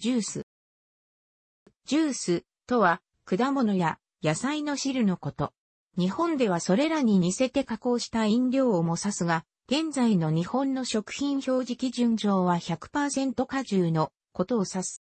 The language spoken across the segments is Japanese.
ジュース。ジュースとは、果物や野菜の汁のこと。日本ではそれらに似せて加工した飲料をも指すが、現在の日本の食品表示基準上は100%果汁のことを指す。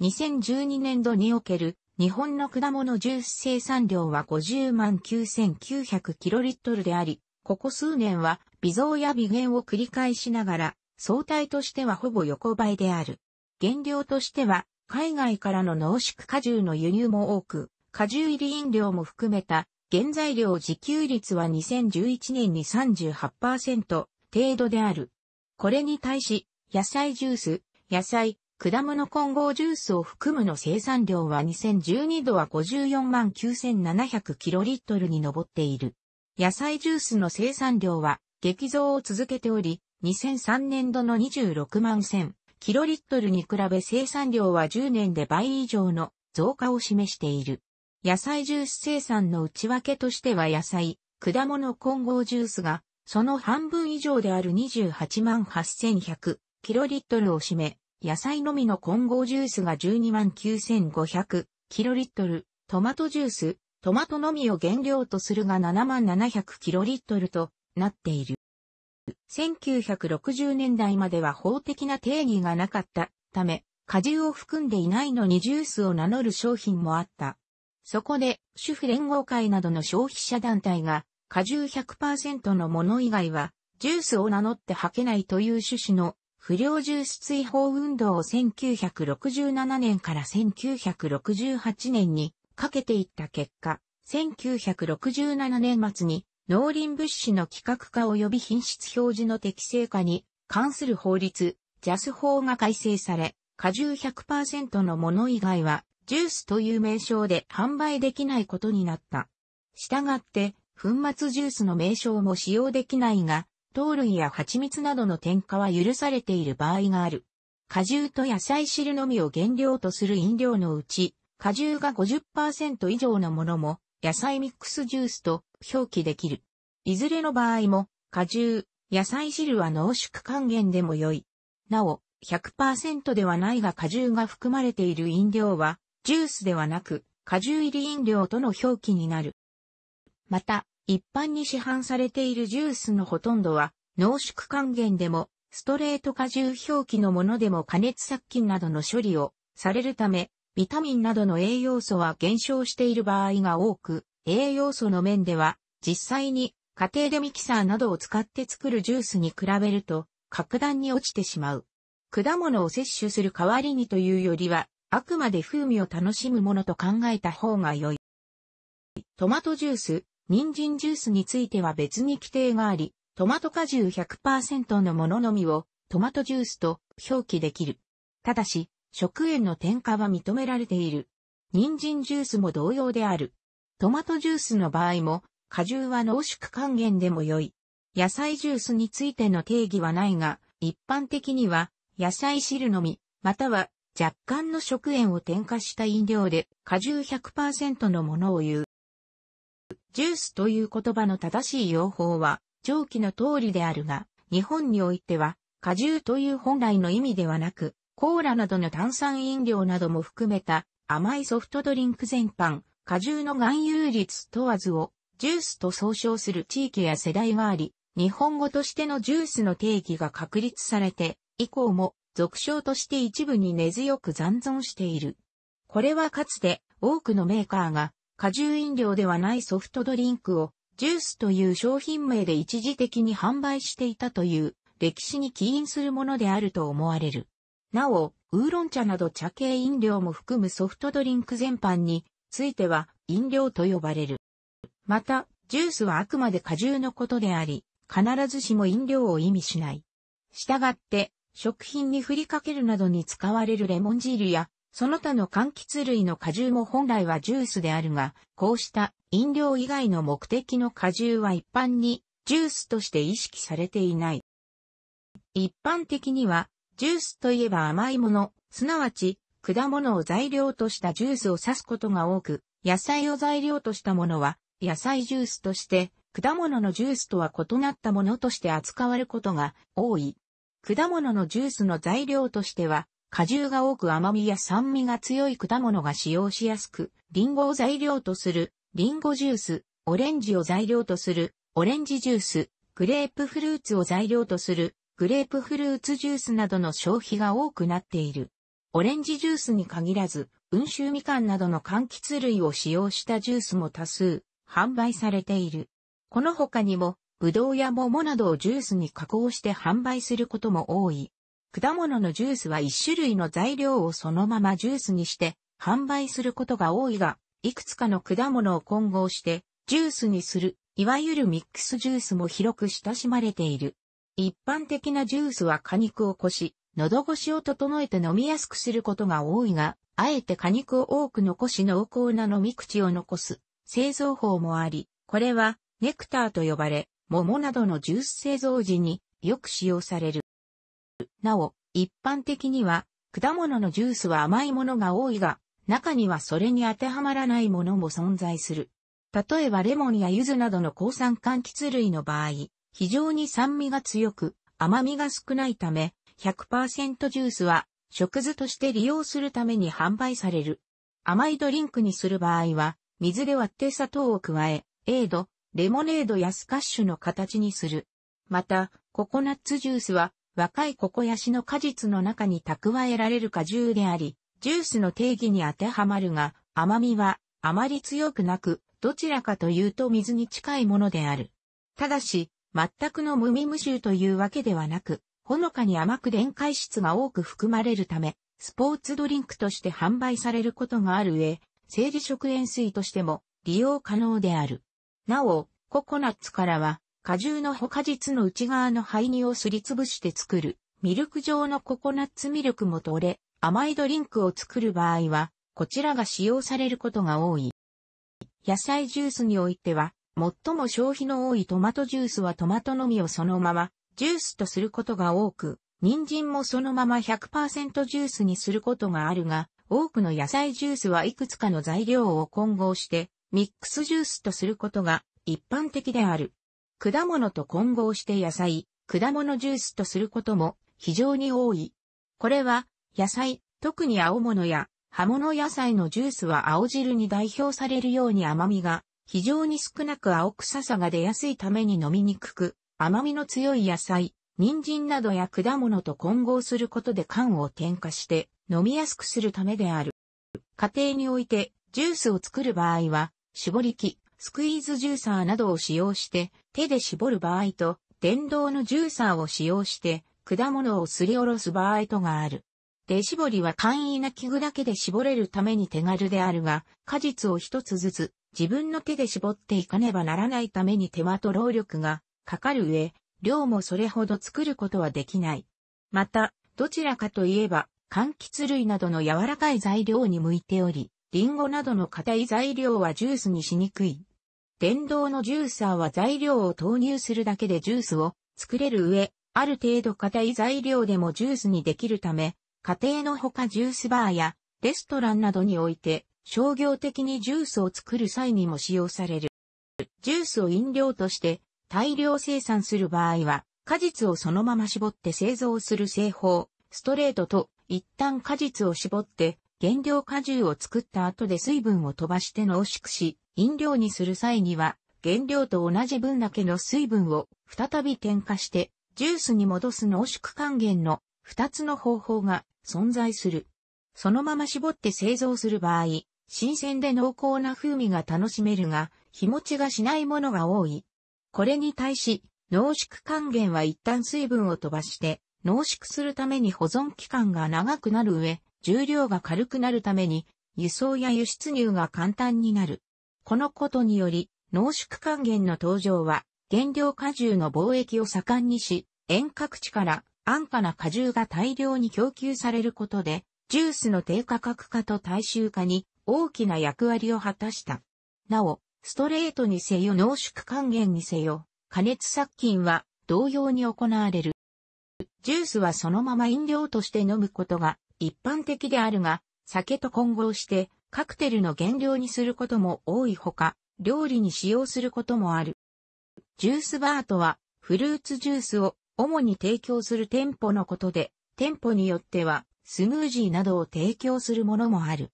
2012年度における日本の果物ジュース生産量は50万9900キロリットルであり、ここ数年は微増や微減を繰り返しながら、相対としてはほぼ横ばいである。原料としては、海外からの濃縮果汁の輸入も多く、果汁入り飲料も含めた原材料自給率は2011年に38%程度である。これに対し、野菜ジュース、野菜、果物混合ジュースを含むの生産量は2012度は54万9700キロリットルに上っている。野菜ジュースの生産量は激増を続けており、2003年度の26万1000キロリットルに比べ生産量は10年で倍以上の増加を示している。野菜ジュース生産の内訳としては野菜、果物混合ジュースが、その半分以上である28万8100キロリットルを占め、野菜のみの混合ジュースが12万9500キロリットル、トマトジュース、トマトのみを原料とするが7万700キロリットルとなっている。1960年代までは法的な定義がなかったため、果汁を含んでいないのにジュースを名乗る商品もあった。そこで、主婦連合会などの消費者団体が、果汁100%のもの以外は、ジュースを名乗って吐けないという趣旨の不良ジュース追放運動を1967年から1968年にかけていった結果、1967年末に農林物資の規格化及び品質表示の適正化に関する法律、ジャス法が改正され、果汁100%のもの以外は、ジュースという名称で販売できないことになった。したがって、粉末ジュースの名称も使用できないが、糖類や蜂蜜などの添加は許されている場合がある。果汁と野菜汁のみを原料とする飲料のうち、果汁が50%以上のものも野菜ミックスジュースと表記できる。いずれの場合も、果汁、野菜汁は濃縮還元でも良い。なお、100%ではないが果汁が含まれている飲料は、ジュースではなく、果汁入り飲料との表記になる。また、一般に市販されているジュースのほとんどは、濃縮還元でも、ストレート果汁表記のものでも加熱殺菌などの処理をされるため、ビタミンなどの栄養素は減少している場合が多く、栄養素の面では、実際に家庭でミキサーなどを使って作るジュースに比べると、格段に落ちてしまう。果物を摂取する代わりにというよりは、あくまで風味を楽しむものと考えた方が良い。トマトジュース、人参ジュースについては別に規定があり、トマト果汁100%のもののみをトマトジュースと表記できる。ただし、食塩の添加は認められている。人参ジュースも同様である。トマトジュースの場合も、果汁は濃縮還元でも良い。野菜ジュースについての定義はないが、一般的には、野菜汁のみ、または若干の食塩を添加した飲料で果汁100%のものを言う。ジュースという言葉の正しい用法は、上記の通りであるが、日本においては、果汁という本来の意味ではなく、コーラなどの炭酸飲料なども含めた甘いソフトドリンク全般、果汁の含有率問わずをジュースと総称する地域や世代はあり、日本語としてのジュースの定義が確立されて、以降も俗称として一部に根強く残存している。これはかつて多くのメーカーが果汁飲料ではないソフトドリンクをジュースという商品名で一時的に販売していたという歴史に起因するものであると思われる。なお、ウーロン茶など茶系飲料も含むソフトドリンク全般については飲料と呼ばれる。また、ジュースはあくまで果汁のことであり、必ずしも飲料を意味しない。したがって、食品に振りかけるなどに使われるレモン汁や、その他の柑橘類の果汁も本来はジュースであるが、こうした飲料以外の目的の果汁は一般にジュースとして意識されていない。一般的にはジュースといえば甘いもの、すなわち、果物を材料としたジュースを指すことが多く、野菜を材料としたものは、野菜ジュースとして、果物のジュースとは異なったものとして扱われることが多い。果物のジュースの材料としては、果汁が多く甘みや酸味が強い果物が使用しやすく、リンゴを材料とする、リンゴジュース、オレンジを材料とする、オレンジジュース、グレープフルーツを材料とする、グレープフルーツジュースなどの消費が多くなっている。オレンジジュースに限らず、温州みかんなどの柑橘類を使用したジュースも多数販売されている。この他にも、ぶどうや桃などをジュースに加工して販売することも多い。果物のジュースは一種類の材料をそのままジュースにして販売することが多いが、いくつかの果物を混合してジュースにする、いわゆるミックスジュースも広く親しまれている。一般的なジュースは果肉をこし、喉越しを整えて飲みやすくすることが多いが、あえて果肉を多く残し濃厚な飲み口を残す製造法もあり、これはネクターと呼ばれ、桃などのジュース製造時によく使用される。なお、一般的には果物のジュースは甘いものが多いが、中にはそれに当てはまらないものも存在する。例えばレモンや柚子などの抗酸柑橘類の場合、非常に酸味が強く、甘みが少ないため、100%ジュースは食図として利用するために販売される。甘いドリンクにする場合は、水で割って砂糖を加え、エイド、レモネードやスカッシュの形にする。また、ココナッツジュースは、若いココヤシの果実の中に蓄えられる果汁であり、ジュースの定義に当てはまるが、甘みはあまり強くなく、どちらかというと水に近いものである。ただし、全くの無味無臭というわけではなく、ほのかに甘く電解質が多く含まれるため、スポーツドリンクとして販売されることがある上、生理食塩水としても利用可能である。なお、ココナッツからは、果汁の他実の内側の灰乳をすりつぶして作る、ミルク状のココナッツミルクも取れ、甘いドリンクを作る場合は、こちらが使用されることが多い。野菜ジュースにおいては、最も消費の多いトマトジュースはトマトのみをそのまま、ジュースとすることが多く、人参もそのまま100%ジュースにすることがあるが、多くの野菜ジュースはいくつかの材料を混合して、ミックスジュースとすることが一般的である。果物と混合して野菜、果物ジュースとすることも非常に多い。これは、野菜、特に青物や葉物野菜のジュースは青汁に代表されるように甘みが非常に少なく青臭さが出やすいために飲みにくく、甘みの強い野菜、人参などや果物と混合することで缶を添加して飲みやすくするためである。家庭においてジュースを作る場合は、絞り器、スクイーズジューサーなどを使用して手で絞る場合と、電動のジューサーを使用して果物をすりおろす場合とがある。手絞りは簡易な器具だけで絞れるために手軽であるが、果実を一つずつ自分の手で絞っていかねばならないために手間と労力がかかる上、量もそれほど作ることはできない。また、どちらかといえば、柑橘類などの柔らかい材料に向いており、リンゴなどの硬い材料はジュースにしにくい。電動のジューサーは材料を投入するだけでジュースを作れる上、ある程度硬い材料でもジュースにできるため、家庭のほかジュースバーやレストランなどにおいて商業的にジュースを作る際にも使用される。ジュースを飲料として大量生産する場合は、果実をそのまま絞って製造する製法、ストレートと一旦果実を絞って原料果汁を作った後で水分を飛ばして濃縮し、飲料にする際には原料と同じ分だけの水分を再び添加してジュースに戻す濃縮還元の2つの方法が存在する。そのまま絞って製造する場合、新鮮で濃厚な風味が楽しめるが、日持ちがしないものが多い。これに対し、濃縮還元は一旦水分を飛ばして、濃縮するために保存期間が長くなる上、重量が軽くなるために、輸送や輸出入が簡単になる。このことにより、濃縮還元の登場は、原料果汁の貿易を盛んにし、遠隔地から安価な果汁が大量に供給されることで、ジュースの低価格化と大衆化に大きな役割を果たした。なお、ストレートにせよ濃縮還元にせよ、加熱殺菌は同様に行われる。ジュースはそのまま飲料として飲むことが一般的であるが、酒と混合してカクテルの原料にすることも多いほか、料理に使用することもある。ジュースバーとは、フルーツジュースを主に提供する店舗のことで、店舗によってはスムージーなどを提供するものもある。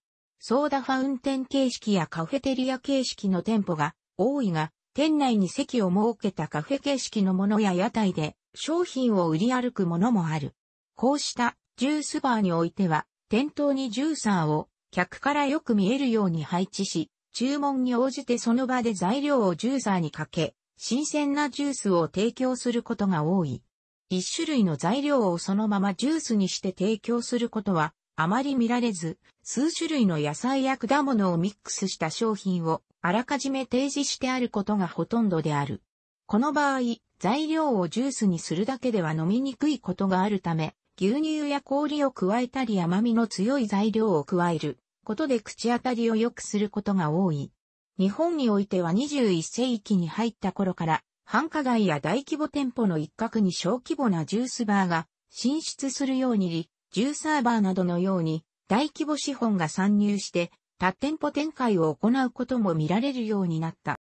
ソーダファウンテン形式やカフェテリア形式の店舗が多いが、店内に席を設けたカフェ形式のものや屋台で商品を売り歩くものもある。こうしたジュースバーにおいては、店頭にジューサーを客からよく見えるように配置し、注文に応じてその場で材料をジューサーにかけ、新鮮なジュースを提供することが多い。一種類の材料をそのままジュースにして提供することはあまり見られず、数種類の野菜や果物をミックスした商品をあらかじめ提示してあることがほとんどである。この場合、材料をジュースにするだけでは飲みにくいことがあるため、牛乳や氷を加えたり甘みの強い材料を加えることで口当たりを良くすることが多い。日本においては21世紀に入った頃から、繁華街や大規模店舗の一角に小規模なジュースバーが進出するように重サーバーなどのように大規模資本が参入して多店舗展開を行うことも見られるようになった。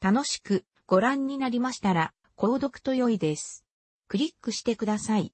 楽しくご覧になりましたら、購読と良いです。クリックしてください。